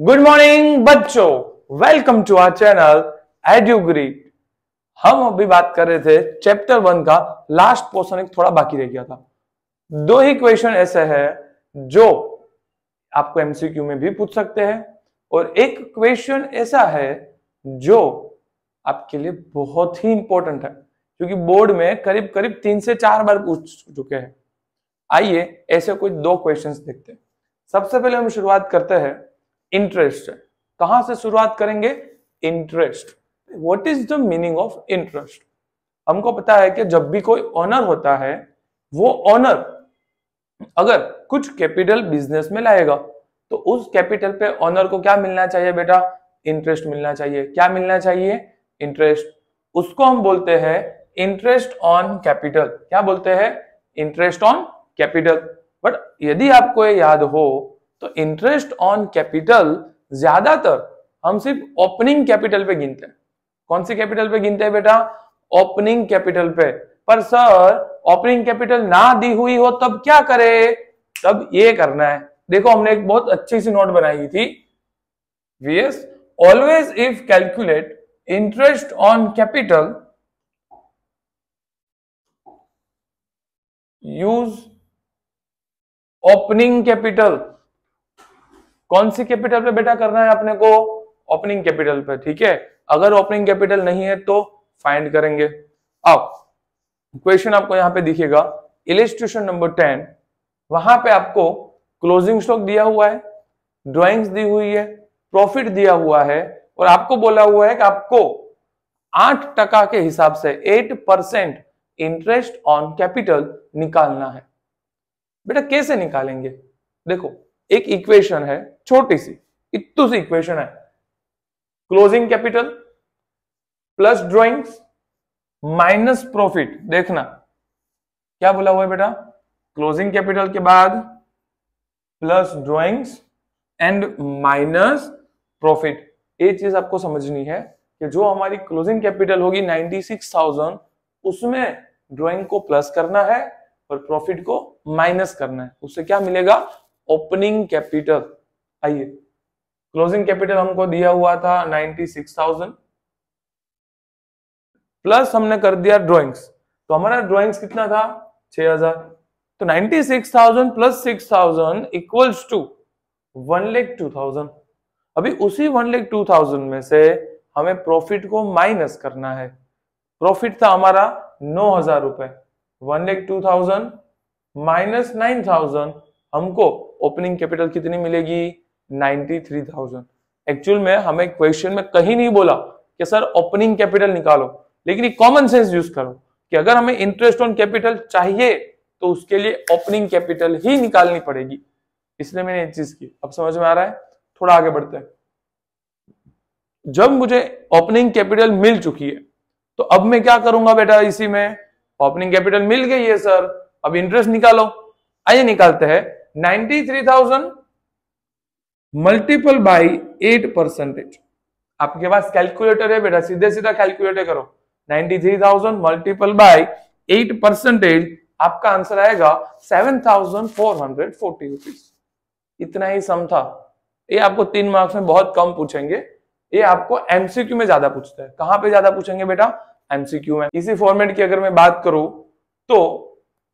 good morning बच्चों welcome to our channel Edugree हम अभी बात कर रहे थे चैप्टर वन का लास्ट पोर्शन एक थोड़ा बाकी रह गया था दो ही क्वेश्चन ऐसे हैं जो आपको एमसीक्यू में भी पूछ सकते हैं और एक क्वेश्चन ऐसा है जो आपके लिए बहुत ही इंपॉर्टेंट है क्योंकि बोर्ड में करीब करीब तीन से चार बार पूछ चुके हैं आइए ऐसे कुछ दो क्वेश्चंस देखते हैं सबसे पहले हम शुरुआत करते हैं इंटरेस्ट कहां से शुरुआत करेंगे interest what is the meaning of interest हमको पता है कि जब भी कोई ऑनर होता है वो ऑनर अगर कुछ कैपिटल बिजनेस में लाएगा तो उस कैपिटल पे ऑनर को क्या मिलना चाहिए बेटा इंटरेस्ट मिलना चाहिए क्या मिलना चाहिए इंटरेस्ट उसको हम बोलते हैं इंटरेस्ट ऑन कैपिटल क्या बोलते हैं इंटरेस्ट ऑन कैपिटल बट यदि आपको ये याद हो तो इंटरेस्ट ऑन कैपिटल ज्यादातर हम सिर्फ ओपनिंग कैपिटल पे गिनते हैं कौन सी कैपिटल पे गिनते हैं बेटा ओपनिंग कैपिटल पे पर सर ओपनिंग कैपिटल ना दी हुई हो तब क्या करे तब ये करना है देखो हमने एक बहुत अच्छी सी नोट बनाई थी वीएस always if calculate interest on capital use opening capital कौन सी कैपिटल पे बेटा करना है अपने को ओपनिंग कैपिटल पे ठीक है अगर ओपनिंग कैपिटल नहीं है तो फाइंड करेंगे अब क्वेश्चन आपको यहां पे दिखेगा इलेस्ट्रेशन नंबर टेन वहां पे आपको क्लोजिंग स्टॉक दिया हुआ है ड्रॉइंग दी हुई है प्रॉफिट दिया हुआ है और आपको बोला हुआ है कि आपको आठ टका के हिसाब से eight percent interest on capital निकालना है बेटा कैसे निकालेंगे देखो एक इक्वेशन है छोटी सी इतू सी इक्वेशन है closing capital plus drawings minus profit देखना क्या बोला हुआ है बेटा क्लोजिंग कैपिटल के बाद plus drawings and minus profit ये चीज आपको समझनी है कि जो हमारी क्लोजिंग कैपिटल होगी 96,000 उसमें ड्रॉइंग को प्लस करना है और प्रॉफिट को माइनस करना है उससे क्या मिलेगा ओपनिंग कैपिटल आइए क्लोजिंग कैपिटल हमको दिया हुआ था 96,000 प्लस हमने कर दिया ड्राइंग्स तो हमारा ड्राइंग्स कितना था 6,000 तो 96,000 plus 6,000 equals to one lakh two thousand अभी उसी वन लेख टू थाउजेंड में से हमें प्रॉफिट को माइनस करना है प्रॉफिट था हमारा नौ हजार रुपए one lakh two thousand minus nine thousand हमको ओपनिंग कैपिटल कितनी मिलेगी 93,000 एक्चुअल में हमें क्वेश्चन में कहीं नहीं बोला कि सर ओपनिंग कैपिटल निकालो लेकिन कॉमन सेंस यूज करो कि अगर हमें इंटरेस्ट ऑन कैपिटल चाहिए तो उसके लिए ओपनिंग कैपिटल ही निकालनी पड़ेगी इसलिए मैंने ये चीज की अब समझ में आ रहा है थोड़ा आगे बढ़ते हैं जब मुझे ओपनिंग कैपिटल मिल चुकी है तो अब मैं क्या करूंगा बेटा इसी में ओपनिंग कैपिटल मिल गई है सर अब इंटरेस्ट निकालो आइए निकालते हैं 93,000 मल्टीपल बाई 8 परसेंटेज आपके पास कैलकुलेटर है बेटा सीधे सीधा कैलकुलेटर करो 93,000 मल्टीपल बाय 8 परसेंटेज आपका आंसर आएगा 7,440 रुपीस इतना ही सम था ये आपको तीन मार्क्स में बहुत कम पूछेंगे ये आपको एमसीक्यू में ज्यादा पूछते हैं कहां पे ज्यादा पूछेंगे बेटा एमसीक्यू में इसी फॉर्मेट की अगर मैं बात करूं तो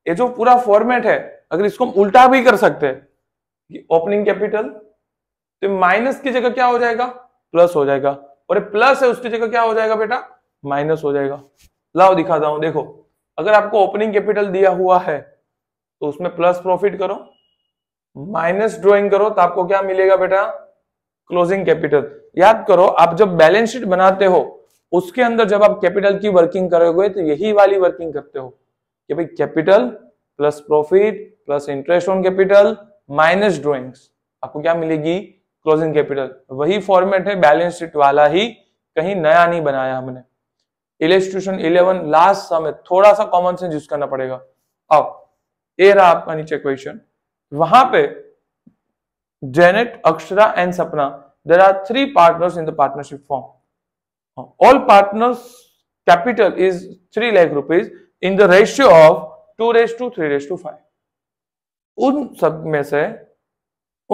ये जो पूरा फॉर्मेट है अगर इसको हम उल्टा भी कर सकते हैं ओपनिंग कैपिटल तो माइनस की जगह क्या हो जाएगा प्लस हो जाएगा और प्लस है उसकी जगह क्या हो जाएगा बेटा माइनस हो जाएगा लाओ दिखाता हूं देखो अगर आपको ओपनिंग कैपिटल दिया हुआ है तो उसमें प्लस प्रॉफिट करो माइनस ड्रॉइंग करो तो आपको क्या मिलेगा बेटा क्लोजिंग कैपिटल याद करो आप जब बैलेंस शीट बनाते हो उसके अंदर जब आप कैपिटल की वर्किंग करोगे तो यही वाली वर्किंग करते हो कि भाई capital plus profit plus interest on capital minus drawings आपको क्या मिलेगी क्लोजिंग कैपिटल वही फॉर्मेट है बैलेंस शीट वाला ही कहीं नया नहीं बनाया हमने इलेस्ट्यूशन इलेवन लास्ट समय थोड़ा सा कॉमन सेंस यूज करना पड़ेगा अब ये रहा आपका नीचे क्वेश्चन वहां पे Janet Akshara and Sapna there are three partners in the partnership form all partners capital is three lakh rupees in the ratio of two रेस टू थ्री रेस टू फाइव उन सब में से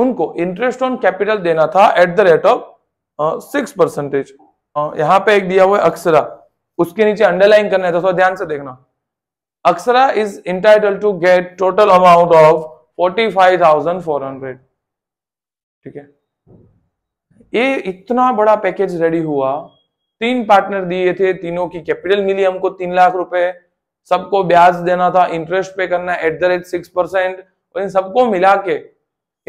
उनको इंटरेस्ट ऑन कैपिटल देना था at the rate of six percentage यहां पे एक दिया हुआ है अक्षरा उसके नीचे अंडरलाइन करना है तो थोड़ा ध्यान से देखना Akshara is entitled to get total amount of forty five thousand four hundred ठीक है ये इतना बड़ा पैकेज रेडी हुआ तीन पार्टनर दिए थे तीनों की कैपिटल मिली हमको तीन लाख रुपए सबको ब्याज देना था इंटरेस्ट पे करना at the rate six percent और इन सबको मिला के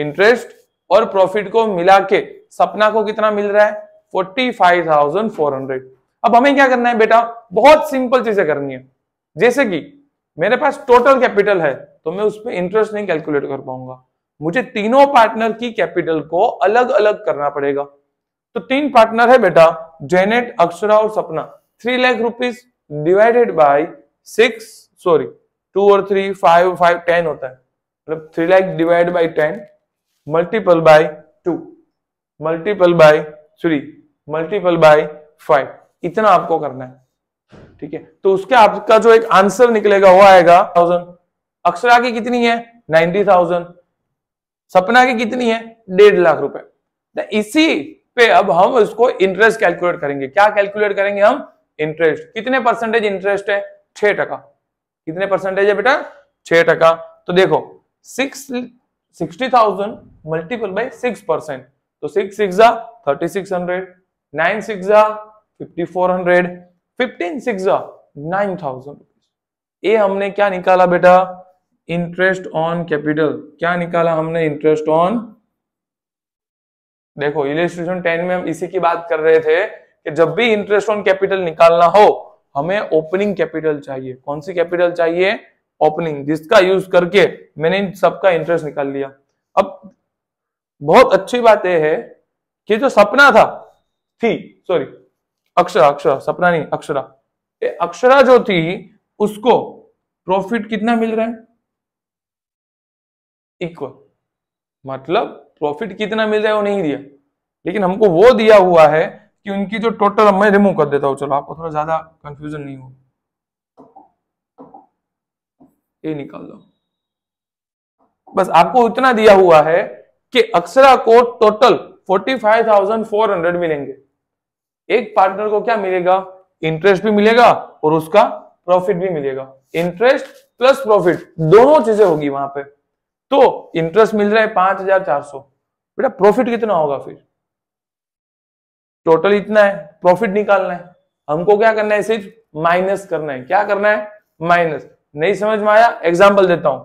इंटरेस्ट और प्रॉफिट को मिला के सपना को कितना मिल रहा है forty five thousand four hundred अब हमें क्या करना है बेटा बहुत सिंपल चीजें करनी है जैसे कि मेरे पास टोटल कैपिटल है तो मैं उसमें इंटरेस्ट नहीं कैलकुलेट कर पाऊंगा मुझे तीनों पार्टनर की कैपिटल को अलग अलग करना पड़ेगा तो तीन पार्टनर है बेटा जेनेट अक्षरा और Sapna three lakh rupees divided by six sorry two और थ्री फाइव फाइव टेन होता है मतलब three lakh divide by ten multiple by two multiple by three multiple by five इतना आपको करना है ठीक है तो उसके आपका जो एक आंसर निकलेगा वो आएगा थाउजेंड अक्षरा की कितनी है नाइनटी थाउजेंड सपना की कितनी है डेढ़ लाख रुपए तो इसी पे अब हम इसको इंटरेस्ट कैलकुलेट करेंगे क्या कैलकुलेट करेंगे हम इंटरेस्ट कितने परसेंटेज इंटरेस्ट है छह टका कितने परसेंटेज है बेटा छह टका तो देखो six sixty thousand multiple by six percent तो six six thirty six hundred nine six fifty four hundred fifteen six nine thousand ये हमने क्या निकाला बेटा इंटरेस्ट ऑन कैपिटल क्या निकाला हमने इंटरेस्ट ऑन देखो इलेन टेन में हम इसी की बात कर रहे थे कि जब भी इंटरेस्ट ऑन कैपिटल निकालना हो हमें ओपनिंग कैपिटल चाहिए कौन सी कैपिटल चाहिए ओपनिंग जिसका यूज करके मैंने इन सबका इंटरेस्ट निकाल लिया अब बहुत अच्छी बात यह है कि जो सपना था थी सॉरी अक्षरा अक्षरा सपना नहीं अक्षरा ये अक्षरा जो थी उसको प्रॉफिट कितना मिल रहा है इक्वल मतलब प्रॉफिट कितना मिल रहा है वो नहीं दिया लेकिन हमको वो दिया हुआ है कि उनकी जो टोटल मैं रिमूव कर देता हूं चलो आपको थोड़ा ज्यादा कंफ्यूजन नहीं हो ये निकाल लो बस आपको इतना दिया हुआ है कि अक्षरा को टोटल 45,400 मिलेंगे एक पार्टनर को क्या मिलेगा इंटरेस्ट भी मिलेगा और उसका प्रॉफिट भी मिलेगा इंटरेस्ट प्लस प्रॉफिट दोनों चीजें होगी वहां पे तो इंटरेस्ट मिल रहा है पांच हजार चार सौ बेटा प्रॉफिट कितना होगा फिर टोटल इतना है प्रॉफिट निकालना है हमको क्या करना है सिर्फ माइनस करना है क्या करना है माइनस नहीं समझ में आया एग्जाम्पल देता हूं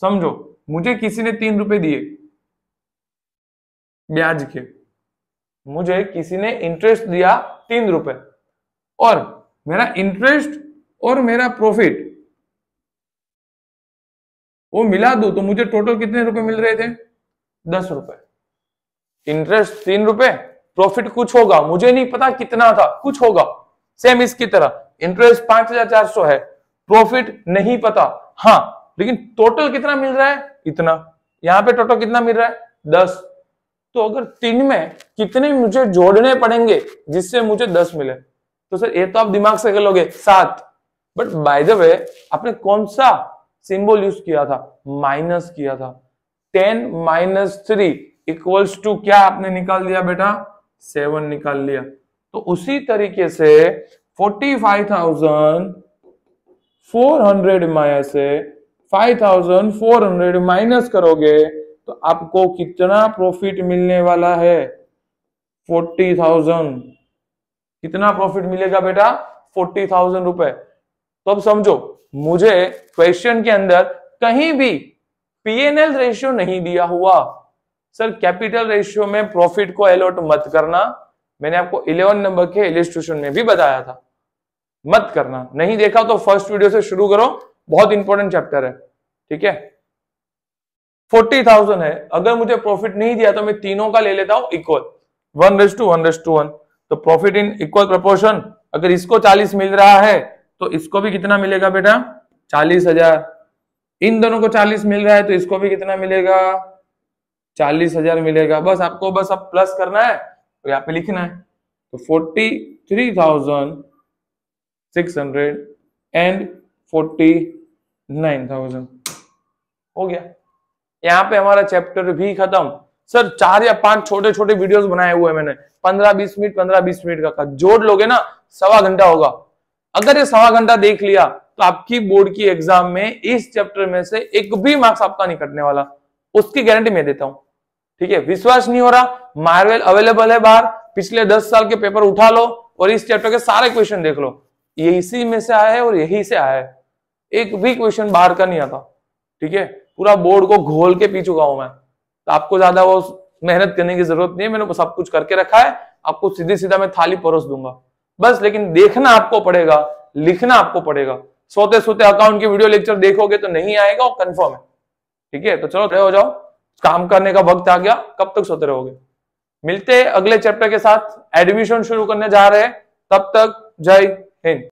समझो मुझे किसी ने तीन रुपए दिए ब्याज के मुझे किसी ने इंटरेस्ट दिया तीन रुपए और मेरा इंटरेस्ट और मेरा प्रॉफिट वो मिला दो तो मुझे टोटल कितने रुपए मिल रहे थे दस रुपए इंटरेस्ट तीन रुपए प्रॉफिट कुछ होगा मुझे नहीं पता कितना था कुछ होगा सेम इसकी तरह इंटरेस्ट पांच हजार चार सौ है प्रॉफिट नहीं पता हाँ लेकिन टोटल कितना मिल रहा है इतना यहां पे टोटल कितना मिल रहा है दस तो अगर तीन में कितने मुझे जोड़ने पड़ेंगे जिससे मुझे दस मिले तो सर ये तो आप दिमाग से कर लोगे सात बट बाय द वे आपने कौन सा सिंबल यूज किया था माइनस किया था ten minus three equals to क्या आपने निकाल दिया बेटा सेवन निकाल लिया तो उसी तरीके से forty five thousand four hundred Maya से five thousand four hundred minus करोगे तो आपको कितना प्रॉफिट मिलने वाला है फोर्टी थाउजेंड कितना प्रॉफिट मिलेगा बेटा फोर्टी थाउजेंड रुपए तो अब समझो मुझे क्वेश्चन के अंदर कहीं भी पीएनएल रेशियो नहीं दिया हुआ सर कैपिटल रेशियो में प्रॉफिट को अलॉट मत करना मैंने आपको इलेवन नंबर के इलिस्ट्रेशन में भी बताया था मत करना नहीं देखा तो फर्स्ट वीडियो से शुरू करो बहुत इंपॉर्टेंट चैप्टर है ठीक है फोर्टी थाउजेंड है अगर मुझे प्रॉफिट नहीं दिया तो मैं तीनों का ले लेता हूं इक्वल वन रेस टू वन रेस टू वन तो प्रॉफिट इन इक्वल प्रपोर्शन अगर इसको चालीस मिल रहा है तो इसको भी कितना मिलेगा बेटा चालीस हजार इन दोनों को चालीस मिल रहा है तो इसको भी कितना मिलेगा चालीस हजार मिलेगा बस आपको बस अब प्लस करना है और यहाँ पे लिखना है तो forty three thousand six hundred and forty nine thousand हो गया यहाँ पे हमारा चैप्टर भी खत्म सर चार या पांच छोटे छोटे वीडियोस बनाए हुए मैंने पंद्रह बीस मिनट पंद्रह बीस मिनट का जोड़ लोगे ना सवा घंटा होगा अगर ये सवा घंटा देख लिया तो आपकी बोर्ड की एग्जाम में इस चैप्टर में से एक भी मार्क्स आपका नहीं कटने वाला उसकी गारंटी मैं देता हूं ठीक है विश्वास नहीं हो रहा मार्वेल अवेलेबल है बाहर पिछले दस साल के पेपर उठा लो और इस चैप्टर के सारे क्वेश्चन देख लो ये इसी में से आया है और यही से आया है एक भी क्वेश्चन बाहर का नहीं आता ठीक है पूरा बोर्ड को घोल के पी चुका हूं मैं तो आपको ज्यादा वो मेहनत करने की जरूरत नहीं है मैंने सब कुछ करके रखा है आपको सीधे सीधा मैं थाली परोस दूंगा बस लेकिन देखना आपको पड़ेगा लिखना आपको पड़ेगा सोते सोते अकाउंट की वीडियो लेक्चर देखोगे तो नहीं आएगा और कंफर्म है ठीक है तो चलो तय हो जाओ काम करने का वक्त आ गया कब तक सोते रहोगे मिलते हैं अगले चैप्टर के साथ एडमिशन शुरू करने जा रहे हैं तब तक जय हिंद